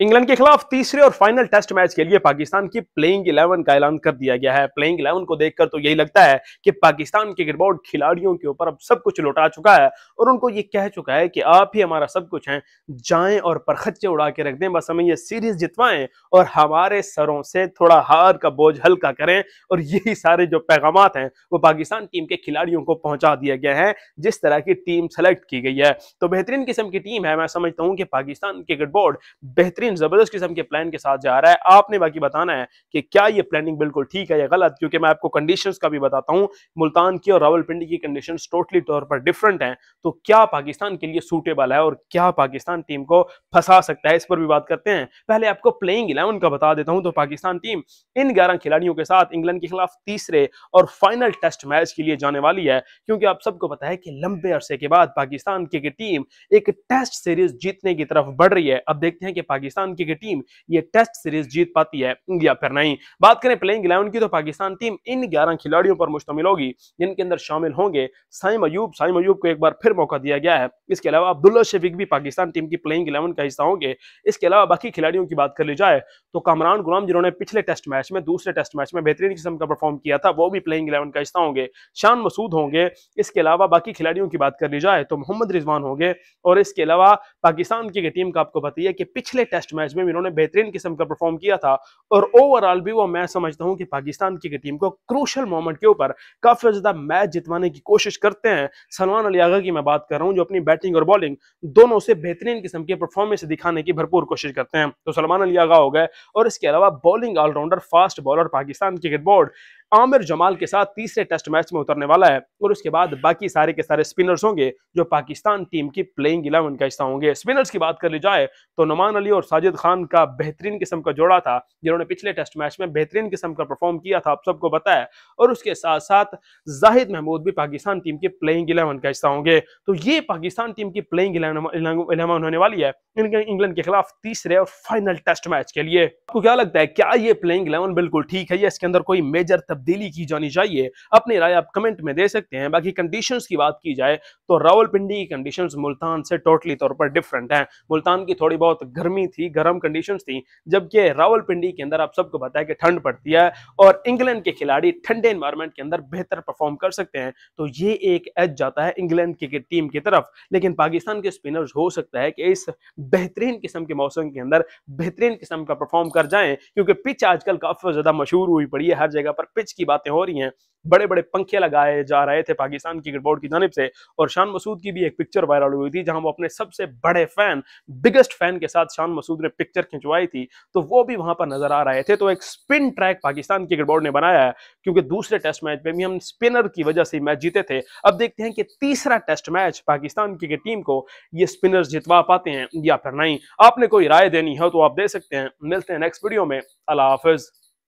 England के खिलाफ तीसरे और फाइनल टेस्ट मैच के लिए पाकिस्तान की प्लेइंग 11 का ऐलान कर दिया गया है प्लेइंग 11 को देखकर तो यही लगता है कि पाकिस्तान के क्रिकेट खिलाड़ियों के ऊपर अब सब कुछ लौटा चुका है और उनको ये कह चुका है कि आप ही हमारा सब कुछ हैं जाएं और परखच्चे उड़ा के रख दें बस हमें ये सीरीज जितवाएं और हमारे सरों से थोड़ा हार का बोझ हल्का करें और यही सारे जो पैगाम हैं वो पाकिस्तान टीम के खिलाड़ियों को पहुंचा दिया गया है जिस तरह की टीम सेलेक्ट की गई है तो बेहतरीन किस्म की टीम है मैं समझता हूँ कि पाकिस्तान क्रिकेट बोर्ड बेहतरीन बेहतरीन जबरदस्त किस्म के प्लान के साथ जा रहा है आपने बाकी बताना है कि क्या ये प्लानिंग बिल्कुल ठीक है या गलत क्योंकि मैं आपको कंडीशन का भी बताता हूँ मुल्तान की और रावलपिंडी की कंडीशन टोटली तौर पर डिफरेंट है तो क्या पाकिस्तान के लिए सूटेबल है और क्या पाकिस्तान टीम को फंसा सकता है इस पर भी बात करते हैं पहले आपको प्लेइंग इलेवन का बता देता हूँ तो पाकिस्तान टीम इन ग्यारह खिलाड़ियों के साथ इंग्लैंड के खिलाफ तीसरे और फाइनल टेस्ट मैच के लिए जाने वाली है क्योंकि आप सबको पता है कि लंबे अरसे के बाद पाकिस्तान की टीम एक टेस्ट सीरीज जीतने की तरफ बढ़ रही है अब देखते हैं कि पाकिस्तान पाकिस्तान की टीम ये टेस्ट सीरीज जीत पाती है या फिर नहीं बात करें प्लेइंग इलेवन की तो पाकिस्तान टीम इन ग्यारह खिलाड़ियों पर मुश्तमिल होगी जिनके अंदर शामिल होंगे साइम अयूब साइम अयूब को एक बार फिर मौका दिया गया है इसके अलावा अब्दुल्ला शफीक भी पाकिस्तान टीम की प्लेइंग इलेवन का हिस्सा होंगे इसके अलावा बाकी खिलाड़ियों की बात कर ली जाए तो कामरान गुलाम जिन्होंने पिछले टेस्ट मैच में दूसरे टेस्ट मैच में बेहतरीन किस्म का परफॉर्म किया था वो भी प्लेइंग इलेवन का हिस्सा होंगे शान मसूद होंगे इसके अलावा बाकी खिलाड़ियों की बात कर ली जाए तो मोहम्मद रिजवान होंगे और इसके अलावा पाकिस्तान की टीम का आपको पता है कि पिछले टेस्ट मैच में इन्होंने बेहतरीन किस्म का परफॉर्म किया था और ओवरऑल भी वो मैं समझता हूँ कि पाकिस्तान की टीम को क्रूशल मोमेंट के ऊपर काफी ज्यादा मैच जितवाने की कोशिश करते हैं सलमान अली आगा की मैं बात कर रहा हूँ जो अपनी बैटिंग और बॉलिंग दोनों से बेहतरीन किस्म की परफॉर्मेंस दिखाने की भरपूर कोशिश करते हैं तो सलमान अली आगा हो गए और इसके अलावा bowling allrounder fast bowler Pakistan cricket board Aamir Jamal के साथ तीसरे टेस्ट मैच में उतरने वाला है और उसके बाद बाकी सारे के सारे स्पिनर्स होंगे जो पाकिस्तान टीम की प्लेइंग इलेवन का हिस्सा होंगे स्पिनर्स की बात कर ली जाए तो नुमान अली और साजिद खान का बेहतरीन किस्म का जोड़ा था जिन्होंने पिछले टेस्ट मैच में बेहतरीन किस्म का परफॉर्म किया था आप सबको बताया और उसके साथ साथ जाहिद महमूद भी पाकिस्तान टीम की प्लेइंग इलेवन का हिस्सा होंगे तो ये पाकिस्तान टीम की प्लेइंग इलेवन होने वाली है इंग्लैंड के खिलाफ तीसरे और फाइनल टेस्ट मैच के लिए आपको क्या लगता है क्या ये प्लेइंग इलेवन बिल्कुल ठीक है या इसके अंदर कोई मेजर तब्दीली की जानी चाहिए अपनी राय आप कमेंट में दे सकते हैं बाकी कंडीशंस की बात की जाए तो रावलपिंडी की कंडीशंस मुल्तान से टोटली तौर पर डिफरेंट हैं मुल्तान की थोड़ी बहुत गर्मी थी गर्म कंडीशंस थी जबकि रावलपिंडी के अंदर आप सबको पता है कि ठंड पड़ती है और इंग्लैंड के खिलाड़ी ठंडे इन्वायरमेंट के अंदर बेहतर परफॉर्म कर सकते हैं तो ये एक एज जाता है इंग्लैंड की टीम की तरफ लेकिन पाकिस्तान के स्पिनर्स हो सकता है कि इस बेहतरीन किस्म के मौसम के अंदर बेहतरीन किस्म का परफॉर्म कर जाएं क्योंकि पिच आजकल काफी ज्यादा मशहूर हुई पड़ी है हर जगह पर पिच मैच की बातें हो रही हैं बड़े बड़े पंखे लगाए जा रहे थे पाकिस्तान क्रिकेट बोर्ड की जानब से और शान मसूद की भी एक पिक्चर वायरल हुई थी जहां वो अपने सबसे बड़े फैन बिगेस्ट फैन के साथ शान मसूद ने पिक्चर खिंचवाई थी तो वो भी वहां पर नजर आ रहे थे तो एक spin track Pakistan cricket board ने बनाया है क्योंकि दूसरे टेस्ट मैच में भी हम स्पिनर की वजह से मैच जीते थे अब देखते हैं कि तीसरा test match Pakistan cricket team को ये स्पिनर जितवा पाते हैं या फिर नहीं आपने कोई राय देनी हो तो आप दे सकते हैं मिलते हैं नेक्स्ट वीडियो में अला हाफिज़